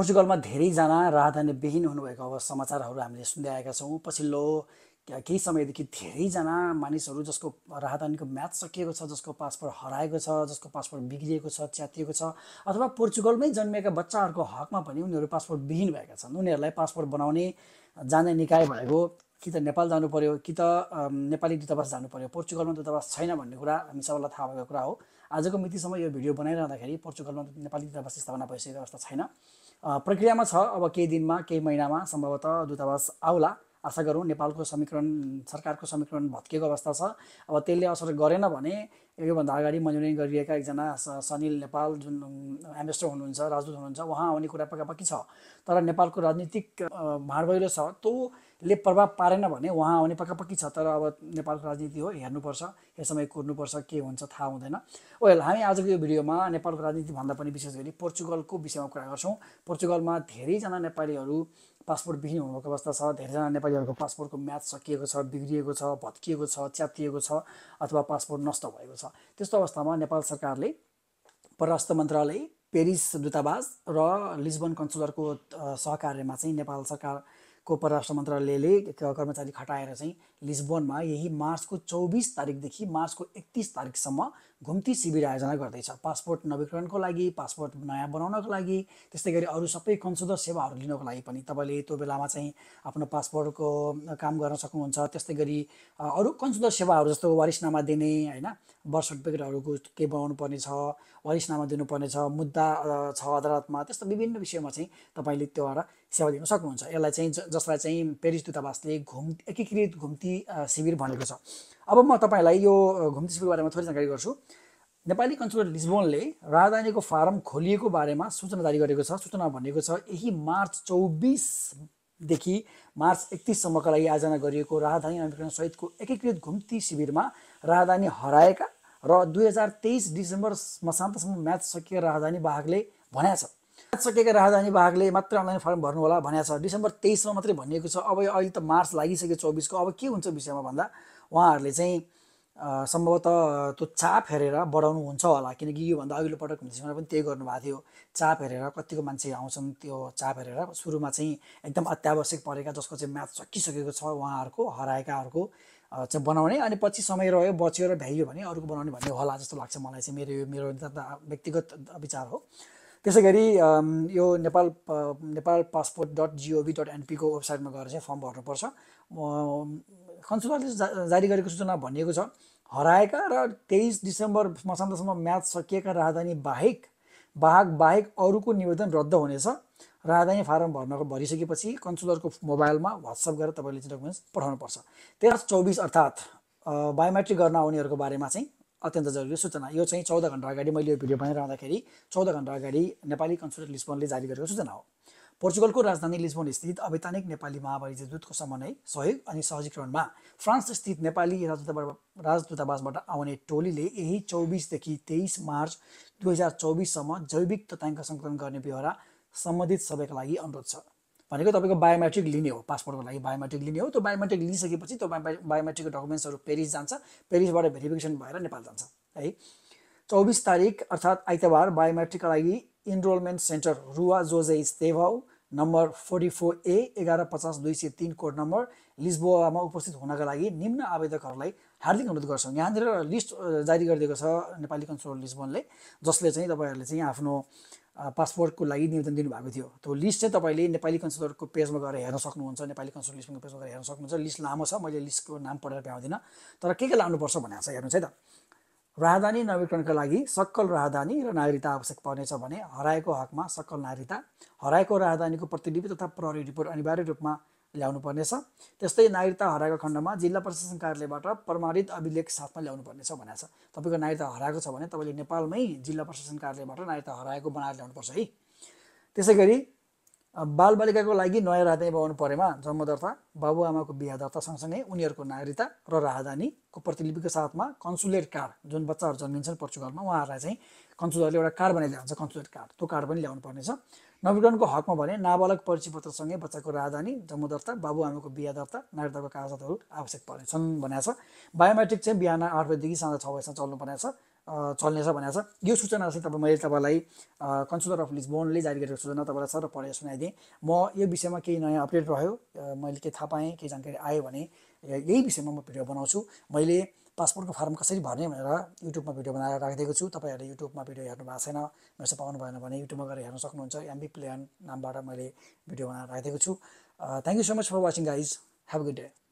पोर्चुगलमा धेरैजना राहदानीविहीन हुनुभएको अब समाचारहरू हामीले सुन्दै आएका छौँ पछिल्लो केही समयदेखि धेरैजना मानिसहरू जसको राहदानीको म्याच सकिएको छ जसको पासपोर्ट हराएको छ जसको पासपोर्ट बिग्रिएको छ च्यातिएको छ अथवा पोर्चुगलमै जन्मिएका बच्चाहरूको हकमा पनि उनीहरू पासपोर्ट विहीन भएका छन् उनीहरूलाई पासपोर्ट बनाउने जाने निकाय भनेको कि त नेपाल जानु पर्यो कि त नेपाली दूतावास जानु पर्यो पोर्चुगलमा दूतावास छैन भन्ने कुरा हामी सबैलाई थाहा भएको कुरा हो आजको मितिसम्म यो भिडियो बनाइरहँदाखेरि पोर्चुगलमा नेपाली दूतावास स्थापना भइसकेको अवस्था छैन प्रक्रियामा छ अब केही दिनमा केही महिनामा सम्भवतः दूतावास आउला आशा गरौँ नेपालको समीकरण सरकारको समीकरण भत्किएको अवस्था छ अब त्यसले असर गरेन भने योभन्दा अगाडि मनोनयन गरिएका एकजना सनिल नेपाल जुन एम्बेसडर हुनुहुन्छ राजदूत हुनुहुन्छ उहाँ आउने कुरा पक्कापक्की छ तर नेपालको राजनीतिक भाँडभैलो छ तोले प्रभाव पारेन भने उहाँ आउने पक्का पक्की छ तर अब नेपालको राजनीति हो हेर्नुपर्छ यो समय कुर्नुपर्छ के हुन्छ थाहा हुँदैन वेल हामी आजको यो भिडियोमा नेपालको राजनीति भन्दा पनि विशेष गरी पोर्चुगलको विषयमा कुरा गर्छौँ पोर्चुगलमा धेरैजना नेपालीहरू पासपोर्ट पासपोर्टविहीन हुनुभएको अवस्था छ धेरैजना नेपालीहरूको पासपोर्टको म्याच सकिएको छ बिग्रिएको छ भत्किएको छ च्यातिएको छ अथवा पासपोर्ट नष्ट भएको छ त्यस्तो अवस्थामा नेपाल सरकारले परराष्ट्र मन्त्रालय पेरिस दूतावास र लिजबन कन्सुलरको सहकार्यमा चाहिँ नेपाल सरकारको परराष्ट्र मन्त्रालयले कर्मचारी खटाएर चाहिँ लिजबनमा यही मार्चको चौबिस तारिकदेखि मार्चको एकतिस तारिकसम्म घुम्ती शिविर आयोजना गर्दैछ पासपोर्ट नवीकरणको लागि पासपोर्ट नयाँ बनाउनको लागि त्यस्तै गरी अरू सबै कन्सुलर सेवाहरू लिनको लागि पनि तपाईँले त्यो बेलामा चाहिँ आफ्नो पासपोर्टको काम गर्न सक्नुहुन्छ त्यस्तै गरी अरू कन्सुलर सेवाहरू जस्तो वारिसनामा दिने होइन बर्थ सर्टिफिकेटहरूको के बनाउनु पर्ने छ वारिसनामा दिनुपर्ने छ मुद्दा छ अदालतमा त्यस्तो विभिन्न विषयमा चाहिँ तपाईँले त्योबाट सेवा दिन सक्नुहुन्छ यसलाई चाहिँ जसलाई चाहिँ पेरिस दूतावासले घुम एकीकृत घुम्ती शिविर भनेको छ अब म तपाईँलाई यो घुम्तीसुको बारेमा थोरै जानकारी गर्छु नेपाली कन्सुलेट लिजबोनले राजधानीको फारम खोलिएको बारेमा सूचना जारी गरेको छ सूचना भनेको छ यही मार्च चौबिसदेखि मार्च एकतिससम्मका लागि आयोजना गरिएको राजधानी नामीकरण सहितको एकीकृत घुम्ती शिविरमा राजधानी हराएका र दुई हजार तेइस डिसेम्बरमा शान्तसम्म म्याच सकिएका राजधानी बाघले भनेको छ म्याच सकिएका राजधानी बाघले मात्र अनलाइन फर्म भर्नु होला भनेको छ डिसेम्बर तेइसमा मात्रै भनिएको छ अब अहिले त मार्च लागिसक्यो चौबिसको अब के हुन्छ विषयमा भन्दा उहाँहरूले चाहिँ सम्भवतः त्यो चाप हेरेर बढाउनु हुन्छ होला किनकि योभन्दा अघिल्लो पटक भिसिङमा पनि त्यही गर्नुभएको थियो चाप हेरेर कतिको मान्छे आउँछन् त्यो चाप हेरेर सुरुमा चाहिँ एकदम अत्यावश्यक परेका जसको चाहिँ म्याच सकिसकेको छ उहाँहरूको हराएकाहरूको चाहिँ बनाउने अनि पछि समय रह्यो बच्यो र भ्याइयो भने अरूको बनाउने भन्ने होला जस्तो लाग्छ मलाई चाहिँ मेरो यो मेरो व्यक्तिगत विचार हो त्यसै गरी यो Nepal Nepal passport dot gov dot एनपीको वेबसाइटमा गएर चाहिँ फर्म भर्नुपर्छ कन्सुलरले जारी गरेको सूचना भनिएको छ हराएका र तेइस डिसेम्बर मसान्तसम्म म्याच सकिएका राजधानी बाहेक बाहक बाहेक अरूको निवेदन रद्द हुनेछ राजधानी फारम भर्न भरिसकेपछि कन्सुलरको मोबाइलमा वाट्सएप गरेर तपाईँले चाहिँ डकुमेन्ट्स पठाउनुपर्छ तेह्र चौबिस अर्थात् बायोमेट्रिक गर्न आउनेहरूको बारेमा चाहिँ अत्यन्त जरुरी सूचना यो चाहिँ चौध घन्टा अगाडि मैले यो भिडियो बनाइरहँदाखेरि चौध घन्टा अगाडि नेपाली कन्सुलेट लिस्बनले जारी गरेको सूचना हो पोर्चुगलको राजधानी लिस्बन स्थित अवैतानिक नेपाली महावाणिज्य दूतको समन्वय सहयोग अनि सहजीकरणमा फ्रान्स स्थित नेपाली राजदूता राजदूतावासबाट आउने टोलीले यही चौबिसदेखि तेइस मार्च दुई हजार चौबिससम्म जैविक तथ्याङ्क सङ्कलन गर्ने बेहोरा सम्बन्धित सबैका लागि अनुरोध छ भनेको तपाईँको बायोमेट्रिक लिने हो पासपोर्टको लागि बायोमेट्रिक लिने हो त्यो बायोमेट्रिक लिइसकेपछि त्यो बायोमेट्रिकको डकुमेन्ट्सहरू पेरिस जान्छ पेरिसबाट भेरिफिकेसन भएर नेपाल जान्छ है चौबिस तारिक अर्थात् आइतबार बायोमेट्रिकका लागि इनरोलमेन्ट सेन्टर रुवा जोजे स्तेभाउ नम्बर फोर्टी फोर ए एघार पचास दुई सय तिन कोड नम्बर लिस्बोवामा उपस्थित हुनका लागि निम्न आवेदकहरूलाई हार्दिक अनुरोध गर्छौँ यहाँनिर लिस्ट जारी गरिदिएको छ नेपाली कन्सोल लिस्बोनले जसले चाहिँ तपाईँहरूले चाहिँ आफ्नो पासपोर्टको लागि निवेदन दिनुभएको थियो त्यो लिस्ट चाहिँ तपाईँले नेपाली कन्सुलरको पेजमा गएर हेर्न सक्नुहुन्छ नेपाली कन्सुलर लिस्टको पेजमा गएर हेर्न सक्नुहुन्छ लिस्ट लामो छ मैले लिस्टको नाम पढेर पाउँदिनँ तर के के लानुपर्छ भनेको छ हेर्नुहोस् है त राहदानी नवीकरणका लागि सकल राहदानी र नागरिकता आवश्यक पर्नेछ भने हराएको हकमा सकल नागरिकता हराएको राहदानीको प्रतिलिपि तथा प्रहरी रिपोर्ट अनिवार्य रूपमा ल्याउनु पर्नेछ त्यस्तै नागरिकता हराएको खण्डमा जिल्ला प्रशासन कार्यालयबाट प्रमाणित अभिलेख साथमा ल्याउनु पर्नेछ भनेको छ तपाईँको नागरिकता हराएको छ भने तपाईँले नेपालमै जिल्ला प्रशासन कार्यालयबाट नागरिकता हराएको बनाएर ल्याउनुपर्छ है त्यसै गरी बालबालिकाको लागि नयाँ राजधानी बनाउनु परेमा जन्मदर्ता बाबुआमाको बिहा दर्ता सँगसँगै उनीहरूको नागरिकता र राजधानीको प्रतिलिपिको साथमा कन्सुलेट कार्ड जुन बच्चाहरू जन्मिन्छन् पोर्चुगलमा उहाँहरूलाई चाहिँ कन्सुलरले एउटा कार्ड बनाइदिएको हुन्छ कन्सुलेट कार्ड त्यो कार्ड पनि ल्याउनु पर्नेछ नवीकरणको हकमा भने नाबालक परिचय पत्रसँगै बच्चाको राजधानी जन्मदर्ता बाबुआमाको बिहा दर्ता नागरिकताको कागजातहरू आवश्यक पर्नेछन् भनेको छ बायोमेट्रिक चाहिँ बिहान आठ बजीदेखि साँझ छ बजीसम्म चल्नु पर्नेछ चल्नेछ भनेको छ यो सूचना चाहिँ तपाईँ मैले तपाईँलाई कन्सुलर अफ लिजबोनले जारी गरेको सूचना तपाईँलाई सर पढेर सुनाइदिएँ म यो विषयमा केही नयाँ अपडेट रह्यो मैले केही थाहा पाएँ केही जानकारी आयो भने यही विषयमा म भिडियो बनाउँछु मैले पासपोर्टको फर्म कसरी भर्ने भनेर युट्युबमा भिडियो बनाएर राखिदिएको छु तपाईँहरूले युट्युबमा भिडियो हेर्नु भएको छैन मेरो पाउनु भएन भने युट्युबमा गएर हेर्न सक्नुहुन्छ एमबी प्लेन नामबाट मैले भिडियो बनाएर राखिदिएको छु thank you so much for watching guys have a good day